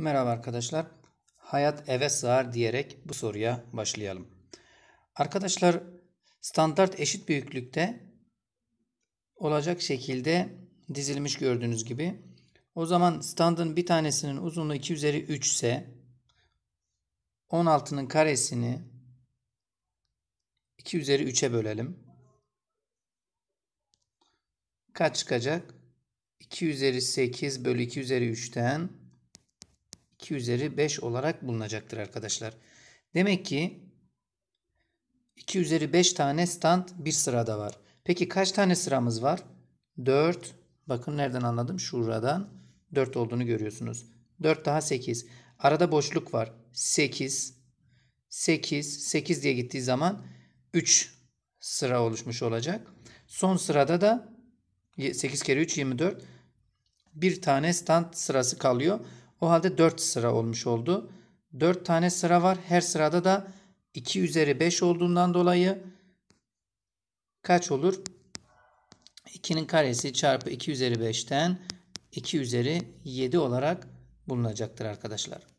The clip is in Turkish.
Merhaba arkadaşlar. Hayat eve sığar diyerek bu soruya başlayalım. Arkadaşlar standart eşit büyüklükte olacak şekilde dizilmiş gördüğünüz gibi. O zaman standın bir tanesinin uzunluğu 2 üzeri 3 ise 16'nın karesini 2 üzeri 3'e bölelim. Kaç çıkacak? 2 üzeri 8 bölü 2 üzeri 3'ten 2 üzeri 5 olarak bulunacaktır arkadaşlar. Demek ki 2 üzeri 5 tane stand bir sırada var. Peki kaç tane sıramız var? 4. Bakın nereden anladım? Şuradan 4 olduğunu görüyorsunuz. 4 daha 8. Arada boşluk var. 8. 8. 8 diye gittiği zaman 3 sıra oluşmuş olacak. Son sırada da 8 kere 3 24. Bir tane stand sırası kalıyor. O halde 4 sıra olmuş oldu. 4 tane sıra var. Her sırada da 2 üzeri 5 olduğundan dolayı kaç olur? 2'nin karesi çarpı 2 üzeri 5'ten 2 üzeri 7 olarak bulunacaktır arkadaşlar.